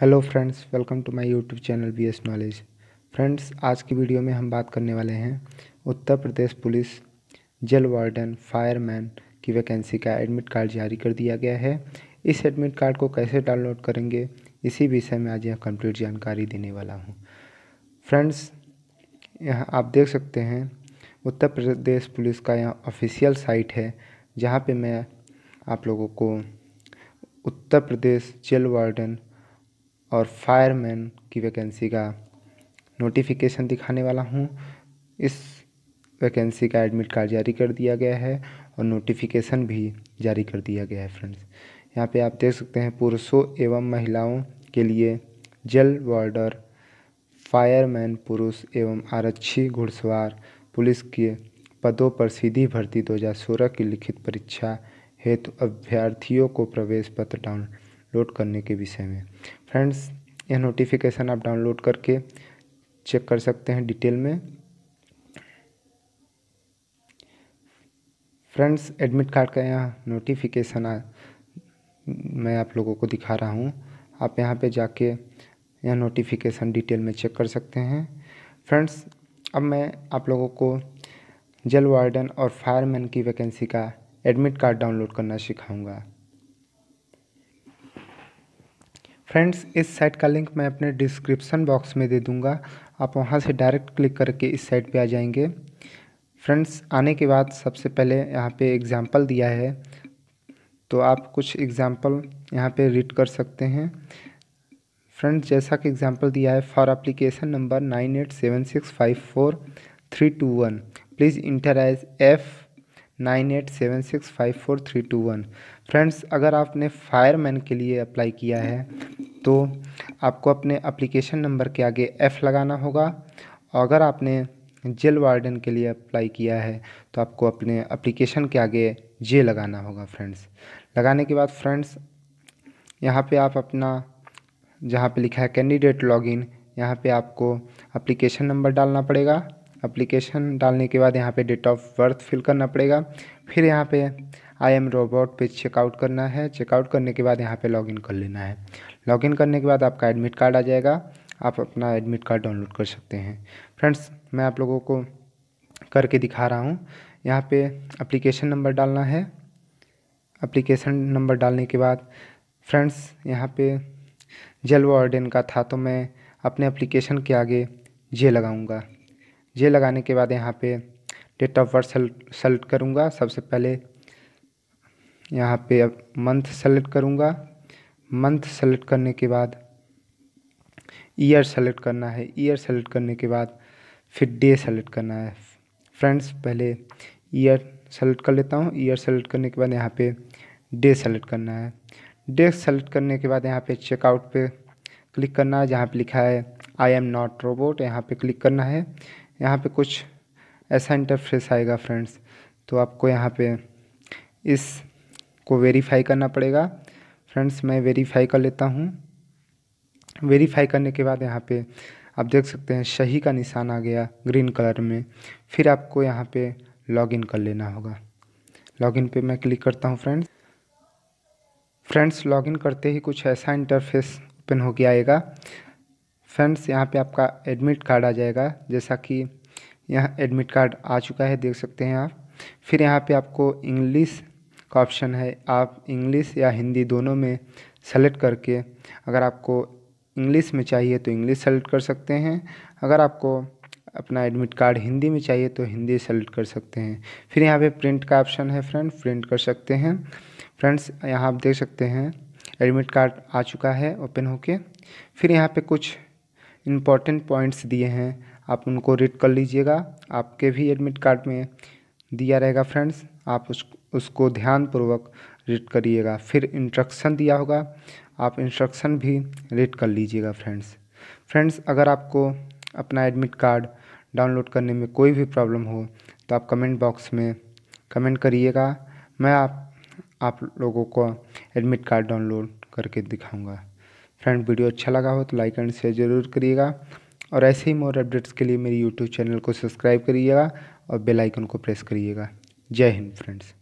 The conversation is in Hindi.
hello friends welcome to my YouTube channel B S knowledge friends आज की वीडियो में हम बात करने वाले हैं Uttar Pradesh police jail warden fireman की वैकेंसी का एडमिट कार्ड जारी कर दिया गया है इस एडमिट कार्ड को कैसे डाउनलोड करेंगे इसी विषय में आज यह कंप्लीट जानकारी देने वाला हूँ फ्रेंड्स यहाँ आप देख सकते हैं उत्तर प्रदेश पुलिस का यहाँ ऑफिशियल साइट है जहाँ पर मैं आप लोगों को उत्तर प्रदेश जेल वार्डन और फायरमैन की वैकेंसी का नोटिफिकेशन दिखाने वाला हूँ इस वैकेंसी का एडमिट कार्ड जारी कर दिया गया है और नोटिफिकेशन भी जारी कर दिया गया है फ्रेंड्स यहाँ पे आप देख सकते हैं पुरुषों एवं महिलाओं के लिए जल वार्डर फायरमैन पुरुष एवं आरक्षी घुड़सवार पुलिस के पदों पर सीधी भर्ती 2016 की लिखित परीक्षा हेतु अभ्यर्थियों को प्रवेश पत्र डाउनलोड करने के विषय में फ्रेंड्स यह नोटिफिकेशन आप डाउनलोड करके चेक कर सकते हैं डिटेल में फ्रेंड्स एडमिट कार्ड का यहाँ नोटिफिकेशन आ, मैं आप लोगों को दिखा रहा हूँ आप यहाँ पे जाके यह नोटिफिकेशन डिटेल में चेक कर सकते हैं फ्रेंड्स अब मैं आप लोगों को जल वार्डन और फायरमैन की वैकेंसी का एडमिट कार्ड डाउनलोड करना सिखाऊंगा फ्रेंड्स इस साइट का लिंक मैं अपने डिस्क्रिप्शन बॉक्स में दे दूँगा आप वहाँ से डायरेक्ट क्लिक करके इस साइट पे आ जाएंगे फ्रेंड्स आने के बाद सबसे पहले यहाँ पे एग्ज़ाम्पल दिया है तो आप कुछ एग्ज़ाम्पल यहाँ पे रीड कर सकते हैं फ्रेंड्स जैसा कि एग्ज़ाम्पल दिया है for application number nine eight seven six five four three two one please enter as F nine eight seven six five four three two one friends अगर आपने फायरमैन के लिए अप्लाई किया है तो आपको अपने अप्लीकेशन नंबर के आगे एफ़ लगाना होगा और अगर आपने जेल वार्डन के लिए अप्लाई किया है तो आपको अपने अप्लीकेशन के आगे जे लगाना होगा फ्रेंड्स लगाने के बाद फ्रेंड्स यहाँ पे आप अपना जहाँ पे लिखा है कैंडिडेट लॉगिन यहाँ पे आपको अप्लीकेशन नंबर डालना पड़ेगा अप्लीकेशन डालने के बाद यहाँ पे डेट ऑफ बर्थ फिल करना पड़ेगा फिर यहाँ पे आई एम रोबोट पे चेकआउट करना है चेकआउट करने के बाद यहाँ पे लॉगिन कर लेना है लॉगिन करने के बाद आपका एडमिट कार्ड आ जाएगा आप अपना एडमिट कार्ड डाउनलोड कर सकते हैं फ्रेंड्स मैं आप लोगों को करके दिखा रहा हूँ यहाँ पे अप्लीकेशन नंबर डालना है अप्लीकेशन नंबर डालने के बाद फ्रेंड्स यहाँ पे जेल वार्डन का था तो मैं अपने अप्लीकेशन के आगे जे लगाऊंगा ये लगाने के बाद यहाँ पे डेट ऑफ बर्थ सेलेक्ट करूँगा सबसे पहले यहाँ पे अब मंथ सेलेक्ट करूँगा मंथ सेलेक्ट करने के बाद ईयर सेलेक्ट करना है ईयर सेलेक्ट करने के बाद फिर डे सेलेक्ट करना है फ्रेंड्स पहले ईयर सेलेक्ट कर लेता हूँ ईयर सेलेक्ट करने के बाद यहाँ पे डे सेलेक्ट करना है डे सेलेक्ट करने के बाद यहाँ पे चेकआउट पे क्लिक करना है जहाँ पे लिखा है आई एम नॉट रोबोट यहाँ पे क्लिक करना है यहाँ पे कुछ ऐसा इंटरफेस आएगा फ्रेंड्स तो आपको यहाँ पे इस को वेरीफाई करना पड़ेगा फ्रेंड्स मैं वेरीफाई कर लेता हूँ वेरीफाई करने के बाद यहाँ पे आप देख सकते हैं सही का निशान आ गया ग्रीन कलर में फिर आपको यहाँ पे लॉगिन कर लेना होगा लॉगिन पे मैं क्लिक करता हूँ फ्रेंड्स फ्रेंड्स लॉगिन करते ही कुछ ऐसा इंटरफेस ओपन हो गया आएगा फ्रेंड्स यहाँ पे आपका एडमिट कार्ड आ जाएगा जैसा कि यहाँ एडमिट कार्ड आ चुका है देख सकते हैं आप फिर यहाँ पे आपको इंग्लिश का ऑप्शन है आप इंग्लिश या हिंदी दोनों में सेलेक्ट करके अगर आपको इंग्लिश में चाहिए तो इंग्लिश सेलेक्ट कर सकते हैं अगर आपको अपना एडमिट कार्ड हिंदी में चाहिए तो हिंदी सेलेक्ट कर सकते हैं फिर यहाँ पे प्रिंट का ऑप्शन है फ्रेंड प्रिंट कर सकते हैं फ्रेंड्स यहाँ आप देख सकते हैं एडमिट कार्ड आ चुका है ओपन होके फिर यहाँ पे कुछ इम्पॉर्टेंट पॉइंट्स दिए हैं आप उनको रीड कर लीजिएगा आपके भी एडमिट कार्ड में दिया रहेगा फ्रेंड्स आप उस उसको ध्यानपूर्वक रीड करिएगा फिर इंस्ट्रक्शन दिया होगा आप इंस्ट्रक्शन भी रीड कर लीजिएगा फ्रेंड्स फ्रेंड्स अगर आपको अपना एडमिट कार्ड डाउनलोड करने में कोई भी प्रॉब्लम हो तो आप कमेंट बॉक्स में कमेंट करिएगा मैं आप आप लोगों को एडमिट कार्ड डाउनलोड करके दिखाऊंगा फ्रेंड वीडियो अच्छा लगा हो तो लाइक एंड शेयर ज़रूर करिएगा और ऐसे ही मोर अपडेट्स के लिए मेरे यूट्यूब चैनल को सब्सक्राइब करिएगा और बेल आइकन को प्रेस करिएगा जय हिंद फ्रेंड्स